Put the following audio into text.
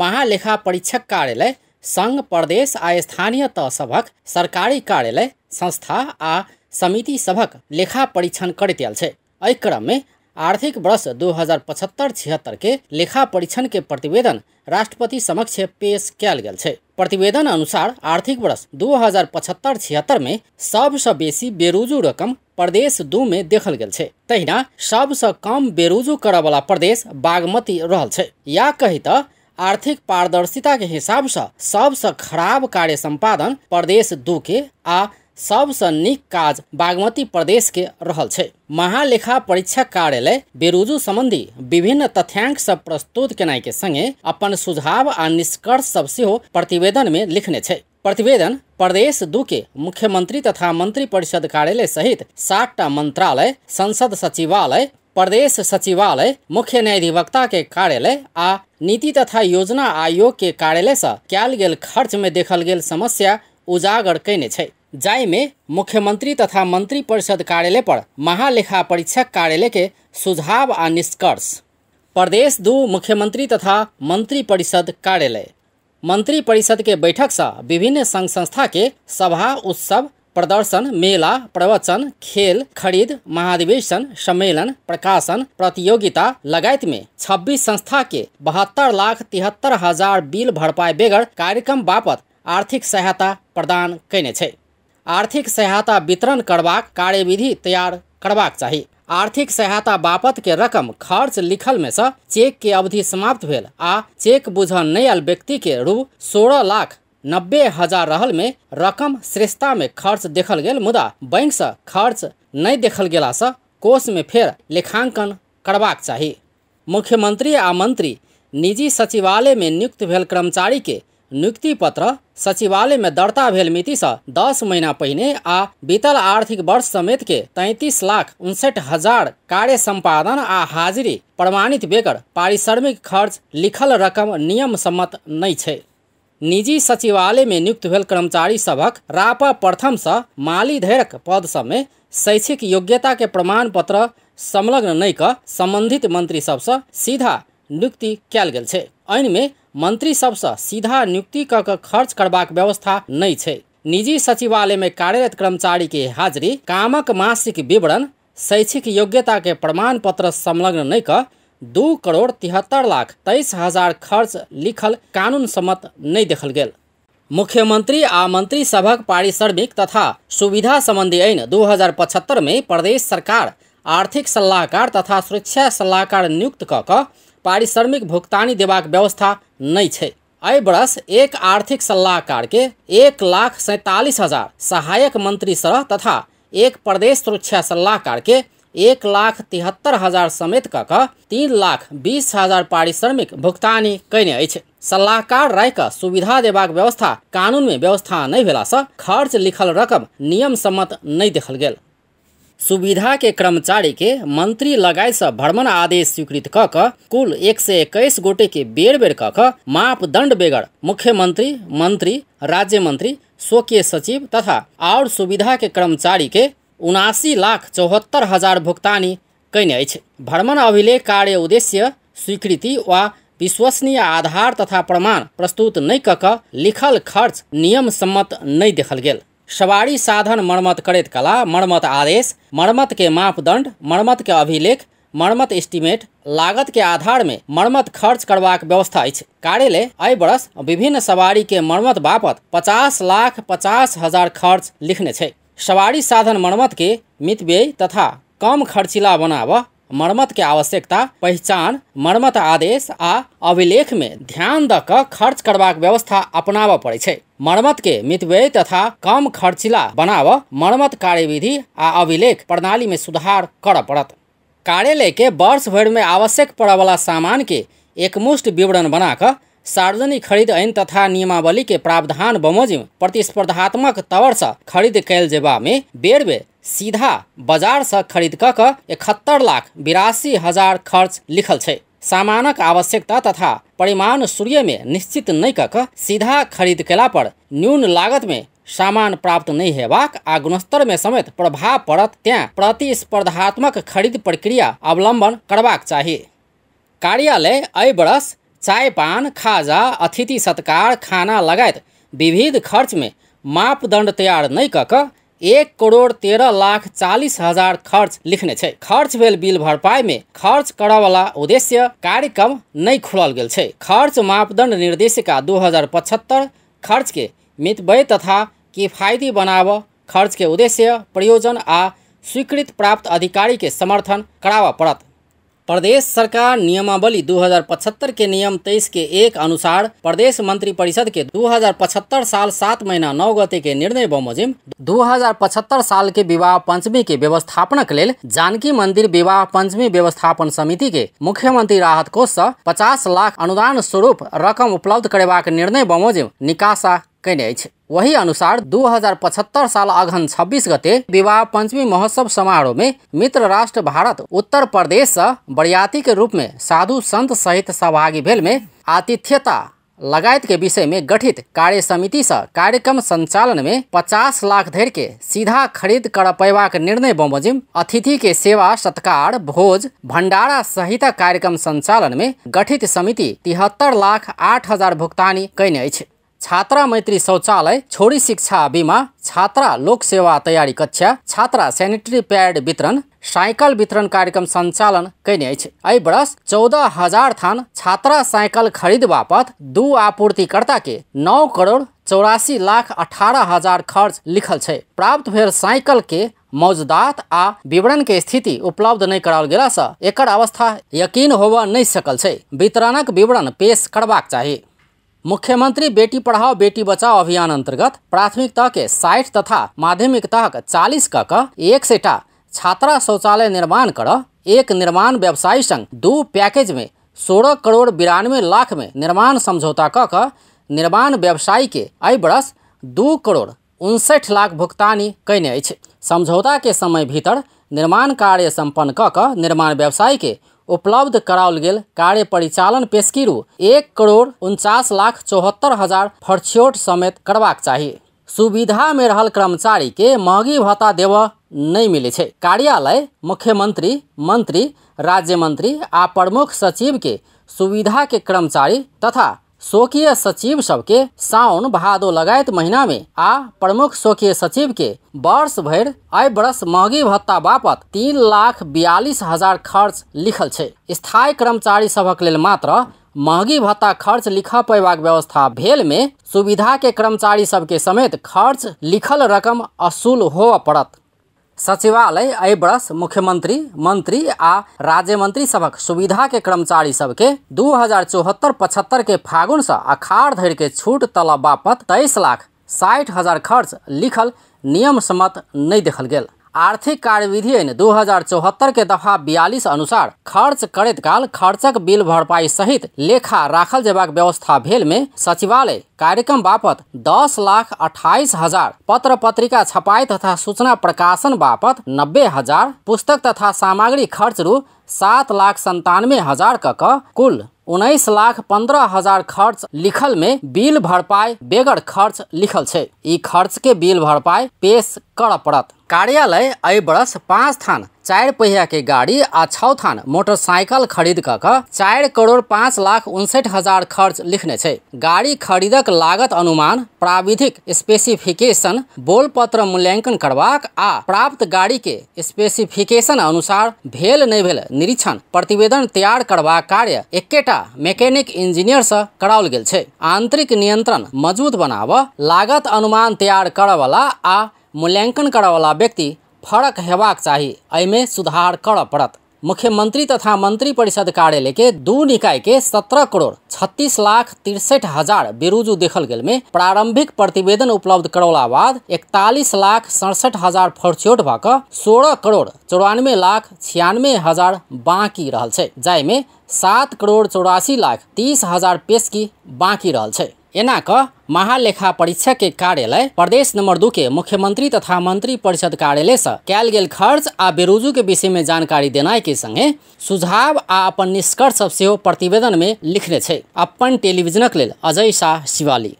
महालेखा परीक्षक कार्यालय संघ प्रदेश आ स्थानीय तह सभक सरकारी कार्यालय संस्था आ समिति सभक लेखा परीक्षण करते आयल छै क्रम में आर्थिक वर्ष दो हजार पचहत्तर छिहत्तर के लेखा परीक्षण के प्रतिवेदन राष्ट्रपति समक्ष पेश कल गया है प्रतिवेदन अनुसार आर्थिक वर्ष दो हजार पचहत्तर छिहत्तर में सबसे बेसी बेरोजू रकम प्रदेश दू में देखल गया है तहना सबसे कम करे वाला प्रदेश बागमती रहा है या कही तो आर्थिक पारदर्शिता के हिसाब से सबसे खराब कार्य संपादन प्रदेश दू के आ सबसे निक काज बागमती प्रदेश के रहल छे महालेखा परीक्षक कार्यालय बेरोजू संबंधी विभिन्न तथ्यांक सब प्रस्तुत केनाइ के संगे अपन सुझाव आ निष्कर्ष सब हो प्रतिवेदन में लिखने छे प्रतिवेदन प्रदेश दू के मुख्यमंत्री तथा मंत्री परिषद कार्यालय सहित सात टा मंत्रालय संसद सचिवालय प्रदेश सचिवालय मुख्य न्यायाधिवक्ता के कार्यालय आ नीति तथा योजना आयोग के कार्यालय से कैल गेल खर्च में देखल गेल समस्या उजागर कने जाय में मुख्यमंत्री तथा मंत्री परिषद कार्यालय पर महालेखा परीक्षक कार्यालय के सुझाव आ निष्कर्ष प्रदेश दू मुख्यमंत्री तथा मंत्री परिषद कार्यालय मंत्री परिषद के बैठक से विभिन्न संघ संस्था के सभा उत्सव प्रदर्शन मेला प्रवचन खेल खरीद महाधिवेशन सम्मेलन प्रकाशन प्रतियोगिता लगायत में 26 संस्था के बहत्तर लाख तिहत्तर हजार बिल भरपाई बेगर कार्यक्रम बापत आर्थिक सहायता प्रदान कने आर्थिक सहायता वितरण कार्य कार्यविधि तैयार करवा चाहिए आर्थिक सहायता बापत के रकम खर्च लिखल में से चेक के अवधि समाप्त भेल आ चेक बुझल नहीं आयल व्यक्ति के रू सोलह लाख नब्बे हजार रहल में रकम श्रेष्ठता में खर्च देखल गेल मुदा बैंक से खर्च नहीं देखल गेला से कोष में फिर लेखांकन करबाक चाही मुख्यमंत्री आ मंत्री निजी सचिवालय में नियुक्त भेल कर्मचारी के नियुक्ति पत्र सचिवालय में दर्ता भेल मिति से दस महीना पहिने आ बीतल आर्थिक वर्ष समेत के तैंतीस लाख उनसठ हजार कार्य संपादन आ हाजिरी प्रमाणित बेगर पारिश्रमिक खर्च लिखल रकम नियम सम्मत नहीं है निजी सचिवालय में नियुक्त हुए कर्मचारी सबक रापा प्रथम से माली धरिक पद सब में शैक्षिक योग्यता के प्रमाण पत्र संलग्न नहि कऽ संबंधित मंत्री सब से सीधा नियुक्ति कयल गेल छै में मंत्री सब सँ सीधा नियुक्ति कऽ कऽ खर्च करबाक व्यवस्था नहीं छै निजी सचिवालय में कार्यरत कर्मचारी के हाजिरी कामक मासिक विवरण शैक्षिक योग्यता के प्रमाण पत्र संलग्न नहीं कऽ दू करोड़ तिहत्तर लाख तेईस हजार खर्च लिखल कानून सम्मत नहीं देखल गेल मुख्यमंत्री आ मंत्री सभक पारिश्रमिक तथा सुविधा संबंधी ऐन दू हजार पचहत्तर में प्रदेश सरकार आर्थिक सलाहकार तथा सुरक्षा सलाहकार नियुक्त क पारिश्रमिक भुगतानी देवाक व्यवस्था नहीं है अय बरस एक आर्थिक सलाहकार के एक लाख सैंतालीस हजार सहायक मंत्री सह तथा एक प्रदेश सुरक्षा सलाहकार के एक लाख तिहत्तर हजार समेत कऽ कऽ तीन लाख बीस हजार पारिश्रमिक भुगतानी कने सलाहकार राय का सुविधा देबाक व्यवस्था कानून में व्यवस्था नहीं से खर्च लिखल रकम नियम सम्मत नहीं देखल गेल सुविधा के कर्मचारी के मंत्री लगाय से भ्रमण आदेश स्वीकृत क क कुल एक सौ इक्कीस गोटे के बेर बेर क क मापदंड बेगर मुख्यमंत्री मंत्री राज्य मंत्री स्वकीय सचिव तथा और सुविधा के कर्मचारी के उनासी लाख चौहत्तर हजार भुगतानी कयने भ्रमण अभिलेख कार्य उद्देश्य स्वीकृति वा विश्वसनीय आधार तथा प्रमाण प्रस्तुत नहीं कऽ लिखल खर्च नियम सम्मत नहीं देखल गेल सवारी साधन मरम्मत करैत कला मरम्मत आदेश मरम्मत के मापदंड मरम्मत के अभिलेख मरम्मत एस्टिमेट लागत के आधार में मरम्मत खर्च करबाक व्यवस्था है कार्यालय एहि बरस विभिन्न सवारी के मरम्मत बापत पचास लाख पचास हजार खर्च लिखने छै सवारी साधन मरम्मत के मित व्यय तथा कम खर्चीला बनाव मरम्मत के आवश्यकता पहचान मरम्मत आदेश आ अभिलेख में ध्यान द क खर्च करबाक व्यवस्था अपनाव पड़े छै मरम्मत के व्यय तथा कम खर्चीला बनाव मरम्मत कार्यविधि आ अभिलेख प्रणाली में सुधार कर पड़त कार्यालय के वर्ष भर में आवश्यक पड़े वाला सामान के एकमुष्ट विवरण बनाकर सार्वजनिक खरीद ऐन तथा नियमावली के प्रावधान बमोजिम प्रतिस्पर्धात्मक तवर से खरीद कैल जेबा में बेर बेर सीधा बाजार से खरीद कहत्तर लाख बिरासी हजार खर्च लिखल छै सामानक आवश्यकता तथा परिमाण सूर्य में निश्चित नहीं कऽ सीधा खरीद कला पर न्यून लागत में सामान प्राप्त नहीं हेबाक आ गुणस्तर में समेत प्रभाव पड़त तें प्रतिस्पर्धात्मक खरीद प्रक्रिया अवलंबन करबाक चाहिए कार्यालय अ बरस चायपान खाजा अतिथि सत्कार खाना लगायत विविध खर्चमे मापदण्ड तयार नै कऽ कऽ एक करोड़ तेरह लाख चालीस हजार खर्च लिखने छे। खर्च भेल बिल में खर्च करयवला उद्देश्य कार्यक्रम नै खुलल गेल छे। खर्च मापदण्ड निर्देशिका 2075 हजार पचहत्तर खर्चके मितबै तथा किफायती खर्च के उद्देश्य प्रयोजन आ स्वीकृत प्राप्त अधिकारी के समर्थन करावा पड़त प्रदेश सरकार नियमावली 2075 के नियम 23 के एक अनुसार प्रदेश मंत्री परिषद के 2075 साल सात महीना नौ गति के निर्णय बमोजिम 2075 साल के विवाह पंचमी के व्यवस्थापनक लेल जानकी मंदिर विवाह पंचमी व्यवस्थापन समिति के मुख्यमंत्री राहत कोष से पचास लाख अनुदान स्वरूप रकम उपलब्ध करेबाक निर्णय बमोजिम निकासा कयने वही अनुसार 2075 साल अघन 26 गते विवाह पंचमी महोत्सव समारोह में मित्र राष्ट्र भारत उत्तर प्रदेश से बरियाती के रूप में साधु संत सहित सहभागी भेल में आतिथ्यता लगायत के विषय में गठित कार्य समिति से कार्यक्रम संचालन में 50 लाख धर के सीधा खरीद कर पयबाक निर्णय बमोजिम अतिथि के सेवा सत्कार भोज भंडारा सहित कार्यक्रम संचालन में गठित समिति तिहत्तर लाख आठ हजार भुगतानी कने छात्रा मैत्री शौचालय छोरी शिक्षा बीमा छात्रा लोक सेवा तैयारी कक्षा छात्रा सैनिटरी पैड वितरण साइकल वितरण कार्यक्रम संचालन कैने अछि वर्ष चौदह हजार थान छात्रा साइकिल खरीद बापत दू आपूर्तिकर्ता के नौ करोड़ चौरासी लाख अठारह हजार खर्च लिखल छै प्राप्त भेल साइकिल के मौजदात आ विवरण के स्थिति उपलब्ध नहीं कराओल गया एक अवस्था यकीन होब नहीं सकल छै वितरणक विवरण पेश करबाक चाहिए मुख्यमंत्री बेटी पढ़ाओ बेटी बचाओ अभियान अंतर्गत प्राथमिक तह के साठ तथा माध्यमिक तहक चालीस का एक सेटा छात्रा शौचालय निर्माण कर एक निर्माण व्यवसायी संग दो पैकेज में सोलह करोड़ बिरानवे लाख में निर्माण समझौता कर निर्माण व्यवसायी के अय बरस दू करोड़ उनसठ लाख भुगतानी कैने समझौता के समय भीतर निर्माण कार्य सम्पन्न कऽ निर्माण व्यवसायी के उपलब्ध कराल गया कार्य परिचालन पेश एक करोड़ उनचास लाख चौहत्तर हजार फरछियोट समेत करबाक चाहिए सुविधा में रहल कर्मचारी के महंगी भत्ता देव नहीं मिले छे कार्यालय मुख्यमंत्री मंत्री राज्य मंत्री आ प्रमुख सचिव के सुविधा के कर्मचारी तथा स्वकीय सचिव सबके साउन भादो लगात महीना में आ प्रमुख स्वकीय सचिव के वर्ष भर अय वर्ष महगी भत्ता बापत तीन लाख बयालीस हजार खर्च लिखल छै स्थायी कर्मचारी सबक लेल मात्र महगी भत्ता खर्च लिख पेबा व्यवस्था भेल में सुविधा के कर्मचारी सबके समेत खर्च लिखल रकम असूल होवऽ पड़त सचिवालय एहि वर्ष मुख्यमंत्री मंत्री आ राज्य मंत्री सबक सुविधा के कर्मचारी सबके दू हजार चौहत्तर पचहत्तर के फागुन से अखाड़ धरि के छूट तलब बापत तेईस लाख साठि हजार खर्च लिखल नियम सम्मत नहीं देखल गया आर्थिक कार्यविधि दो हजार चौहत्तर के दफा बयालीस अनुसार खर्च करैत काल खर्चक बिल भरपाई सहित लेखा राखल जेबाक व्यवस्था भेल में सचिवालय कार्यक्रम बापत दस लाख अट्ठाईस हजार पत्र पत्रिका छपाई तथा सूचना प्रकाशन बापत नब्बे हजार पुस्तक तथा सामग्री खर्च रू सात लाख संतानवे हजार का कुल उन्नीस लाख पंद्रह हजार खर्च लिखल में बिल भरपाई बेगर खर्च लिखल छे खर्च के बिल भरपाई पेश कर पड़त कार्यालय अ बरस पांच थान चार पहिया के गाड़ी आ छओ थान मोटरसाइकिल खरीद कऽ कऽ करोड़ पाँच लाख उनसठ हजार खर्च लिखने छे। गाड़ी खरीदक लागत अनुमान प्राविधिक स्पेसिफिकेशन बोल पत्र मूल्यांकन करवाक आ प्राप्त गाड़ी के स्पेसिफिकेशन अनुसार भेल नहीं भेल निरीक्षण प्रतिवेदन तैयार करवा कार्य एकेटा मैकेनिक इंजीनियर से कराओल गेल छे आंतरिक नियंत्रण मजबूत बनाव लागत अनुमान तैयार करे वाला आ मूल्यांकन करे वाला व्यक्ति फरक हेबाक चाही एहिमे सुधार करऽ पड़त मुख्यमंत्री तथा मंत्री परिषद कार्यालय के दू निकाय के सत्रह करोड़ छत्तीस लाख तिरसठ हजार बेरुजू देखल गेल में प्रारंभिक प्रतिवेदन उपलब्ध करौला बाद इकतालीस लाख सड़सठ हजार फरछोट भऽ सोलह करोड़ चौरानवे लाख छियानवे हजार बाकी रहल में सात करोड़ चौरासी लाख तीस हजार पेशगी बाकी एना महालेखा परीक्षक के कार्यालय प्रदेश नंबर दू के मुख्यमंत्री तथा मंत्री परिषद कार्यालय से कैल गेल खर्च आ बेरोजू के विषय में जानकारी देना के संगे सुझाव आ अपन निष्कर्ष सब प्रतिवेदन में लिखने छे अपन टेलीविजनक लेल अजय शाह शिवाली